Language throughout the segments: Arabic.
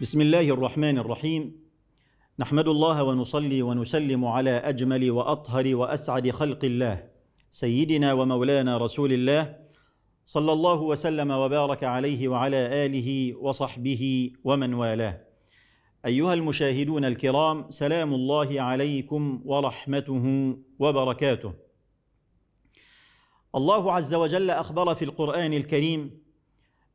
بسم الله الرحمن الرحيم نحمد الله ونصلي ونسلم على اجمل واطهر واسعد خلق الله سيدنا ومولانا رسول الله صلى الله وسلم وبارك عليه وعلى اله وصحبه ومن والاه ايها المشاهدون الكرام سلام الله عليكم ورحمته وبركاته الله عز وجل اخبر في القران الكريم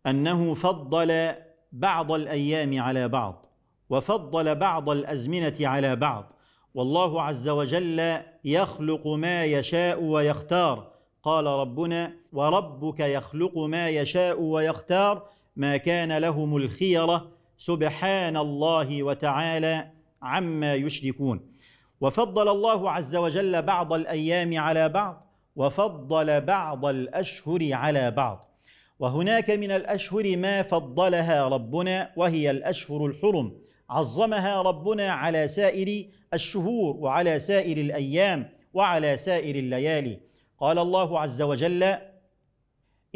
انه فضل بعض الايام على بعض وفضل بعض الازمنه على بعض والله عز وجل يخلق ما يشاء ويختار قال ربنا وربك يخلق ما يشاء ويختار ما كان لهم الخيره سبحان الله وتعالى عما يشركون وفضل الله عز وجل بعض الايام على بعض وفضل بعض الاشهر على بعض وهناك من الاشهر ما فضلها ربنا وهي الاشهر الحرم عظمها ربنا على سائر الشهور وعلى سائر الايام وعلى سائر الليالي قال الله عز وجل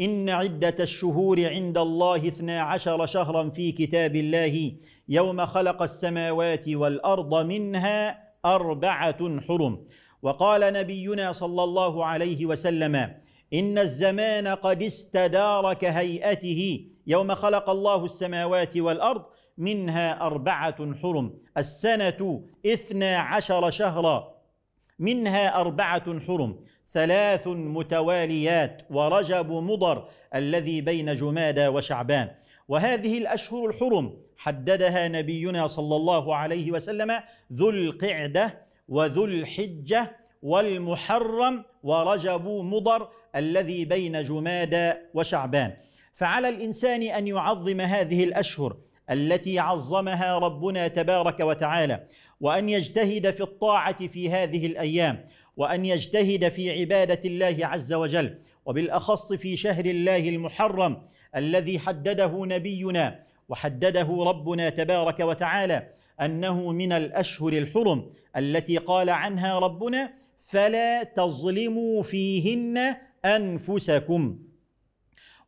ان عده الشهور عند الله اثنا عشر شهرا في كتاب الله يوم خلق السماوات والارض منها اربعه حرم وقال نبينا صلى الله عليه وسلم إن الزمان قد استدار كهيئته يوم خلق الله السماوات والأرض منها أربعة حرم السنة إثنى عشر شهرا منها أربعة حرم ثلاث متواليات ورجب مضر الذي بين جمادى وشعبان وهذه الأشهر الحرم حددها نبينا صلى الله عليه وسلم ذو القعدة وذو الحجة والمحرم ورجب مضر الذي بين جمادى وشعبان فعلى الانسان ان يعظم هذه الاشهر التي عظمها ربنا تبارك وتعالى وان يجتهد في الطاعه في هذه الايام وان يجتهد في عباده الله عز وجل وبالاخص في شهر الله المحرم الذي حدده نبينا وحدده ربنا تبارك وتعالى انه من الاشهر الحرم التي قال عنها ربنا فلا تظلموا فيهن انفسكم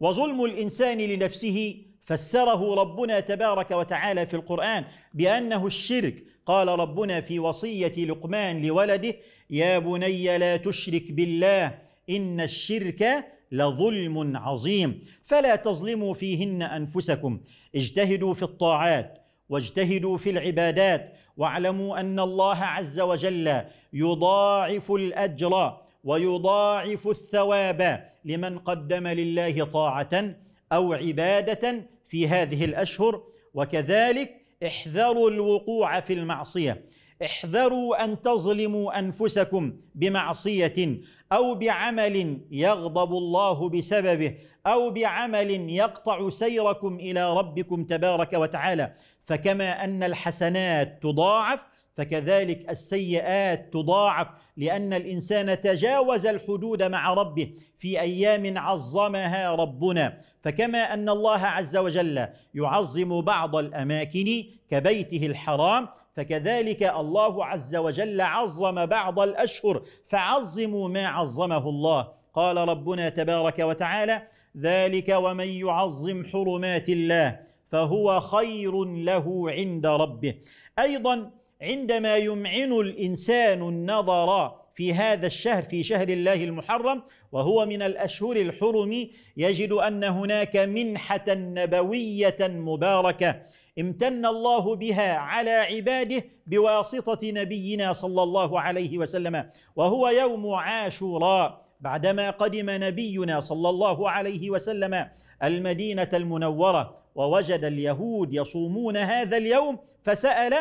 وظلم الانسان لنفسه فسره ربنا تبارك وتعالى في القران بانه الشرك قال ربنا في وصيه لقمان لولده يا بني لا تشرك بالله ان الشرك لظلم عظيم فلا تظلموا فيهن انفسكم اجتهدوا في الطاعات واجتهدوا في العبادات واعلموا ان الله عز وجل يضاعف الاجر ويضاعف الثواب لمن قدم لله طاعه او عباده في هذه الاشهر وكذلك احذروا الوقوع في المعصيه احذروا ان تظلموا انفسكم بمعصيه او بعمل يغضب الله بسببه او بعمل يقطع سيركم الى ربكم تبارك وتعالى فكما ان الحسنات تضاعف فكذلك السيئات تضاعف لان الانسان تجاوز الحدود مع ربه في ايام عظمها ربنا فكما ان الله عز وجل يعظم بعض الاماكن كبيته الحرام فكذلك الله عز وجل عظم بعض الاشهر فعظموا ما عظمه الله قال ربنا تبارك وتعالى ذلك ومن يعظم حرمات الله فهو خير له عند ربه ايضا عندما يمعن الانسان النظر في هذا الشهر في شهر الله المحرم وهو من الاشهر الحرم يجد ان هناك منحه نبويه مباركه امتن الله بها على عباده بواسطه نبينا صلى الله عليه وسلم وهو يوم عاشوراء بعدما قدم نبينا صلى الله عليه وسلم المدينه المنوره ووجد اليهود يصومون هذا اليوم فسال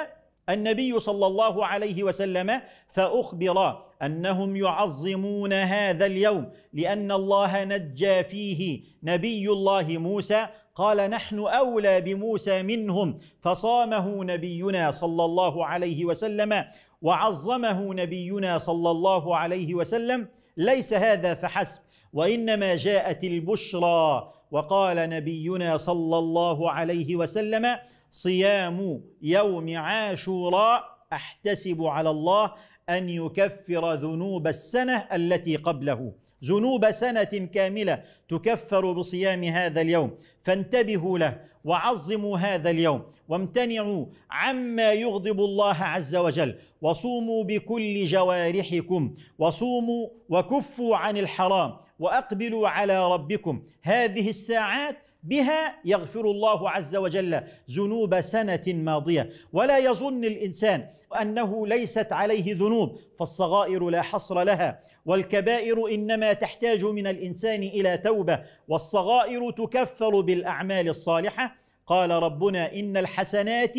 النبي صلى الله عليه وسلم فأخبر أنهم يعظمون هذا اليوم لأن الله نجى فيه نبي الله موسى قال نحن أولى بموسى منهم فصامه نبينا صلى الله عليه وسلم وعظمه نبينا صلى الله عليه وسلم ليس هذا فحسب وإنما جاءت البشرى وقال نبينا صلى الله عليه وسلم صيام يوم عاشوراء احتسب على الله ان يكفر ذنوب السنه التي قبله ذنوب سنه كامله تكفر بصيام هذا اليوم فانتبهوا له وعظموا هذا اليوم وامتنعوا عما يغضب الله عز وجل وصوموا بكل جوارحكم وصوموا وكفوا عن الحرام واقبلوا على ربكم هذه الساعات بها يغفر الله عز وجل ذنوب سنه ماضيه ولا يظن الانسان انه ليست عليه ذنوب فالصغائر لا حصر لها والكبائر انما تحتاج من الانسان الى توبه والصغائر تكفر بالاعمال الصالحه قال ربنا ان الحسنات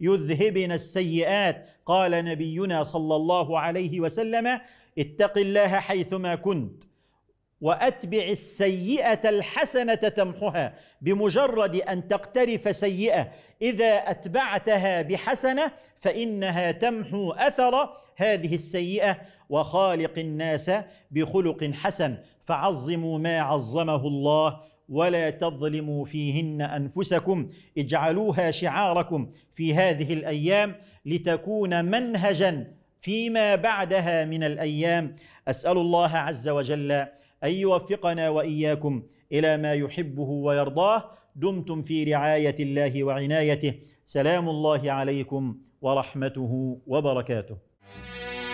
يذهبن السيئات قال نبينا صلى الله عليه وسلم اتق الله حيثما كنت واتبع السيئه الحسنه تمحها بمجرد ان تقترف سيئه اذا اتبعتها بحسنه فانها تمحو اثر هذه السيئه وخالق الناس بخلق حسن فعظموا ما عظمه الله ولا تظلموا فيهن انفسكم اجعلوها شعاركم في هذه الايام لتكون منهجا فيما بعدها من الايام اسال الله عز وجل ان يوفقنا واياكم الى ما يحبه ويرضاه دمتم في رعايه الله وعنايته سلام الله عليكم ورحمته وبركاته